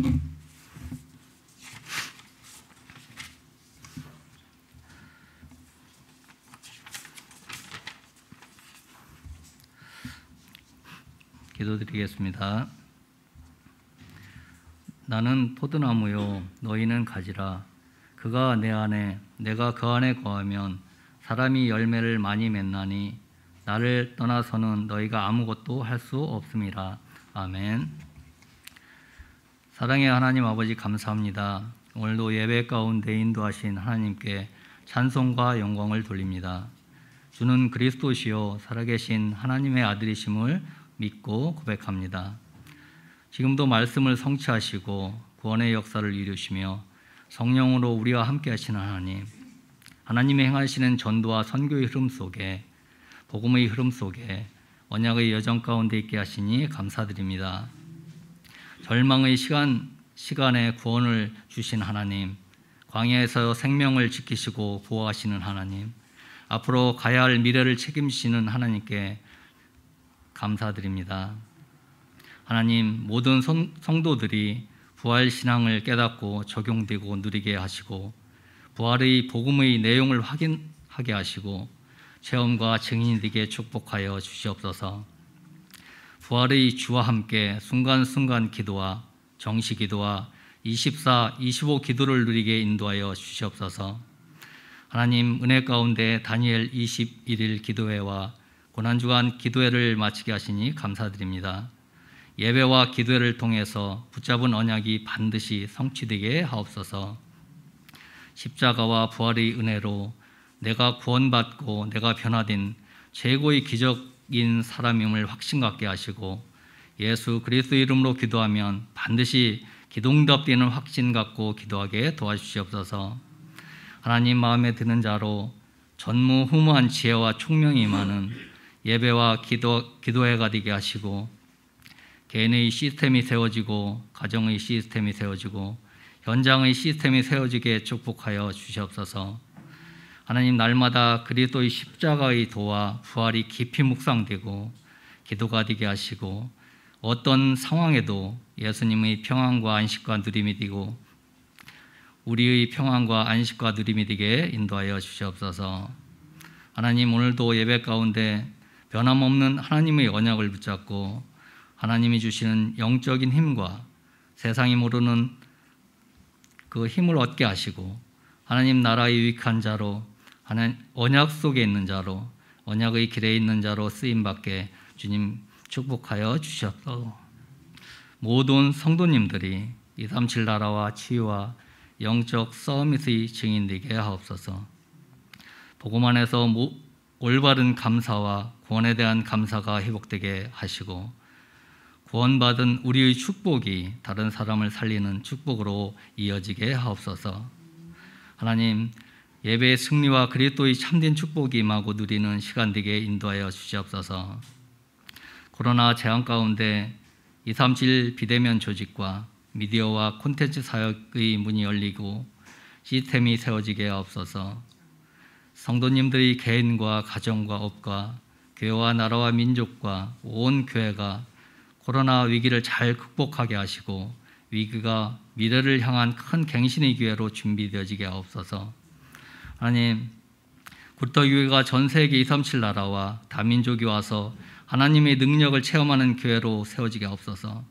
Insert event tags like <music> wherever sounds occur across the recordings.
<laughs> 기도드리겠습니다. 나는 포도나무요 너희는 가지라 그가 내 안에 내가 그 안에 거하면 사람이 열매를 많이 맺나니 나를 떠나서는 너희가 아무것도 할 수 없음이라 아멘. 사랑의 하나님 아버지 감사합니다. 오늘도 예배 가운데 인도하신 하나님께 찬송과 영광을 돌립니다. 주는 그리스도시요 살아계신 하나님의 아들이심을 믿고 고백합니다. 지금도 말씀을 성취하시고 구원의 역사를 이루시며 성령으로 우리와 함께 하시는 하나님, 하나님의 행하시는 전도와 선교의 흐름 속에 복음의 흐름 속에 언약의 여정 가운데 있게 하시니 감사드립니다. 절망의 시간 시간에 구원을 주신 하나님, 광야에서 생명을 지키시고 보호하시는 하나님, 앞으로 가야 할 미래를 책임지시는 하나님께 감사드립니다. 하나님, 모든 성도들이 부활 신앙을 깨닫고 적용되고 누리게 하시고 부활의 복음의 내용을 확인하게 하시고 체험과 증인이 되게 축복하여 주시옵소서. 부활의 주와 함께 순간순간 기도와 정시 기도와 24, 25 기도를 누리게 인도하여 주시옵소서. 하나님 은혜 가운데 다니엘 21일 기도회와 고난주간 기도회를 마치게 하시니 감사드립니다. 예배와 기도회를 통해서 붙잡은 언약이 반드시 성취되게 하옵소서. 십자가와 부활의 은혜로 내가 구원받고 내가 변화된 최고의 기적 인 사람임을 확신 갖게 하시고 예수 그리스도 이름으로 기도하면 반드시 기동답되는 확신 갖고 기도하게 도와주시옵소서. 하나님 마음에 드는 자로 전무후무한 지혜와 총명이 많은 예배와 기도 기도회가 되게 하시고 개인의 시스템이 세워지고 가정의 시스템이 세워지고 현장의 시스템이 세워지게 축복하여 주시옵소서. 하나님 날마다 그리스도의 십자가의 도와 부활이 깊이 묵상되고 기도가 되게 하시고 어떤 상황에도 예수님의 평안과 안식과 누림이 되고 우리의 평안과 안식과 누림이 되게 인도하여 주시옵소서. 하나님 오늘도 예배 가운데 변함없는 하나님의 언약을 붙잡고 하나님이 주시는 영적인 힘과 세상이 모르는 그 힘을 얻게 하시고 하나님 나라의 유익한 자로 하나님 언약 속에 있는 자로 언약의 길에 있는 자로 쓰임 받게 주님 축복하여 주셨소. 모든 성도님들이 이삼칠 나라와 치유와 영적 서밋의 증인 되게 하옵소서. 보고만에서 올바른 감사와 구원에 대한 감사가 회복되게 하시고 구원받은 우리의 축복이 다른 사람을 살리는 축복으로 이어지게 하옵소서. 하나님 예배의 승리와 그리스도의 참된 축복이 임하고 누리는 시간 되게 인도하여 주시옵소서. 코로나 재앙 가운데 237 비대면 조직과 미디어와 콘텐츠 사역의 문이 열리고 시스템이 세워지게 하옵소서. 성도님들의 개인과 가정과 업과 교회와 나라와 민족과 온 교회가 코로나 위기를 잘 극복하게 하시고 위기가 미래를 향한 큰 갱신의 기회로 준비되어지게 하옵소서. 하나님 구터유회가전 세계 237 나라와 다민족이 와서 하나님의 능력을 체험하는 교회로 세워지게 없어서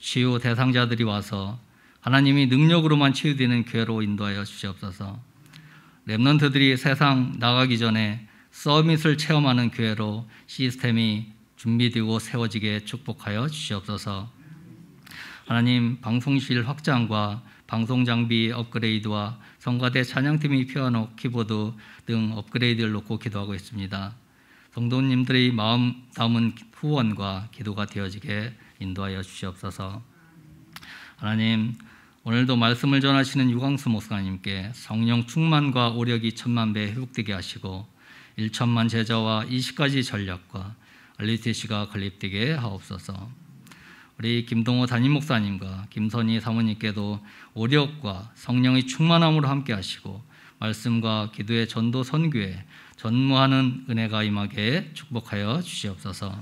치유 대상자들이 와서 하나님이 능력으로만 치유되는 교회로 인도하여 주시옵소서. 랩런트들이 세상 나가기 전에 서밋을 체험하는 교회로 시스템이 준비되고 세워지게 축복하여 주시옵소서. 하나님 방송실 확장과 방송 장비 업그레이드와 성가대 찬양팀이 피아노, 키보드 등 업그레이드를 놓고 기도하고 있습니다. 성도님들의 마음 담은 후원과 기도가 되어지게 인도하여 주시옵소서. 하나님, 오늘도 말씀을 전하시는 유광수 목사님께 성령 충만과 오력이 천만 배 회복되게 하시고 1천만 제자와 20가지 전략과 알리티시가 건립되게 하옵소서. 우리 김동호 담임 목사님과 김선희 사모님께도 오력과 성령의 충만함으로 함께 하시고 말씀과 기도의 전도 선교에 전무하는 은혜가 임하게 축복하여 주시옵소서.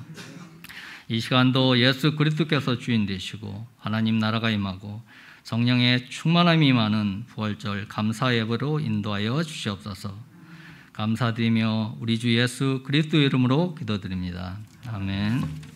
이 시간도 예수 그리스도께서 주인 되시고 하나님 나라가 임하고 성령의 충만함이 많은 부활절 감사 예배로 인도하여 주시옵소서. 감사드리며 우리 주 예수 그리스도 이름으로 기도드립니다. 아멘.